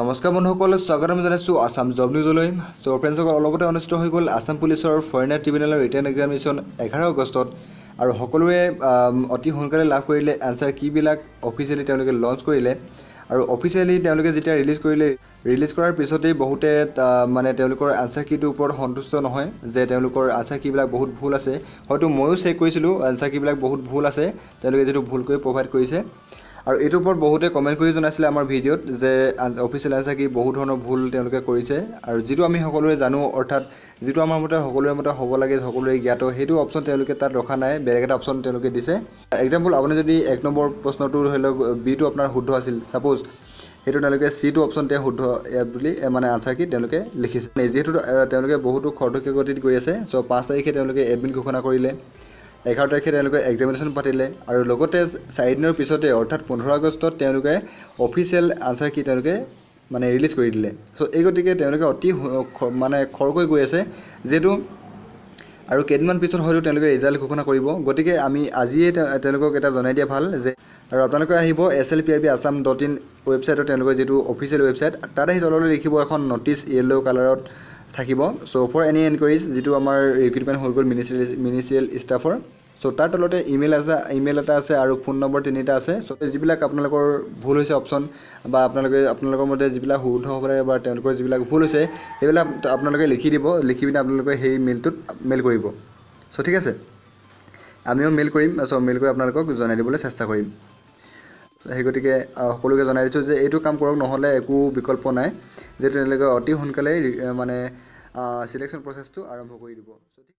নমস্কাৰ বন্ধুসকল স্বাগতম আমি জনাইছোঁ আছাম জব নিউজলৈ চ' ফ্ৰেণ্ডসকল অলপতে অনুষ্ঠিত হৈ গ'ল আছাম পুলিচৰ ফৰেনাৰ ট্ৰিবিউনেলৰ ৰিটাৰ্ণ এক্সামিনেশ্যন এঘাৰ আগষ্টত আৰু সকলোৱে অতি সোনকালে লাভ কৰিলে এনচাৰ কিবিলাক অফিচিয়েলি তেওঁলোকে লঞ্চ কৰিলে আৰু অফিচিয়েলি তেওঁলোকে যেতিয়া ৰিলিজ কৰিলে ৰিলিজ কৰাৰ পিছতেই বহুতে মানে তেওঁলোকৰ আনচাৰ কিটোৰ ওপৰত সন্তুষ্ট নহয় যে তেওঁলোকৰ আনচাৰ কিবিলাক বহুত ভুল আছে হয়তো ময়ো চেক কৰিছিলোঁ আনচাৰ কিবিলাক বহুত ভুল আছে তেওঁলোকে যিটো ভুলকৈ প্ৰভাইড কৰিছে আৰু এইটোৰ ওপৰত বহুতে কমেণ্ট কৰি জনাইছিলে আমাৰ ভিডিঅ'ত যে অফিচিয়েল আনচাৰ কি বহু ধৰণৰ ভুল তেওঁলোকে কৰিছে আৰু যিটো আমি সকলোৱে জানো অৰ্থাৎ যিটো আমাৰ মতে সকলোৰে মতে হ'ব লাগে সকলোৰে জ্ঞাত সেইটো অপশ্যন তেওঁলোকে তাত ৰখা নাই বেলেগ এটা অপশ্যন তেওঁলোকে দিছে এক্সাম্পল আপুনি যদি এক নম্বৰ প্ৰশ্নটো ধৰি লওক বিটো আপোনাৰ শুদ্ধ আছিল ছাপ'জ সেইটো তেওঁলোকে চিটো অপশ্যন তেওঁ শুদ্ধ বুলি মানে আনচাৰ কি তেওঁলোকে লিখিছে যিহেতু তেওঁলোকে বহুতো খৰধকীয় গতিত গৈ আছে চ' পাঁচ তাৰিখে তেওঁলোকে এডমিট ঘোষণা কৰিলে এঘাৰ তাৰিখে তেওঁলোকে এক্সামিনেশ্যন পাতিলে আৰু লগতে চাৰিদিনৰ পিছতে অৰ্থাৎ পোন্ধৰ আগষ্টত তেওঁলোকে অফিচিয়েল আনচাৰ কি তেওঁলোকে মানে ৰিলিজ কৰি দিলে চ' এই গতিকে তেওঁলোকে অতি মানে খৰকৈ গৈ আছে যিহেতু আৰু কেইদিনমান পিছত হয়তো তেওঁলোকে ৰিজাল্ট ঘোষণা কৰিব গতিকে আমি আজিয়ে তেওঁলোকক এটা জনাই দিয়া ভাল যে আৰু আপোনালোকে আহিব S L P R B Assam dot in ৱেবছাইটৰ তেওঁলোকৰ যিটো অফিচিয়েল ৱেবছাইট তাত আহি তললৈ লিখিব এখন নটিছ য়েল্ল' কালাৰত থাকিব চ' ফৰ এনি এনকুৱাৰিজ যিটো আমাৰ ৰিক্ৰুইটমেণ্ট হৈ গ'ল মিনিষ্ট্ৰিয়েল মিনিষ্ট্ৰিয়েল ষ্টাফৰ চ' তাৰ তলতে ইমেইল আছে ইমেইল এটা আছে আৰু ফোন নম্বৰ তিনিটা আছে চ' যিবিলাক আপোনালোকৰ ভুল হৈছে অপশ্যন বা আপোনালোকে আপোনালোকৰ মতে যিবিলাক শুদ্ধ হ'ব লাগে বা তেওঁলোকৰ যিবিলাক ভুল হৈছে সেইবিলাক আপোনালোকে লিখি দিব লিখি পিনে আপোনালোকে সেই মেইলটোত মেইল কৰিব চ' ঠিক আছে আমিও মেইল কৰিম চ' মেইল কৰি আপোনালোকক জনাই দিবলৈ চেষ্টা কৰিম সেই গতিকে সকলোকে জনাই দিছোঁ যে এইটো কাম কৰক নহ'লে একো বিকল্প নাই যে তেওঁলোকে অতি সোনকালেই মানে চিলেকশ্যন প্ৰচেছটো আৰম্ভ কৰি দিব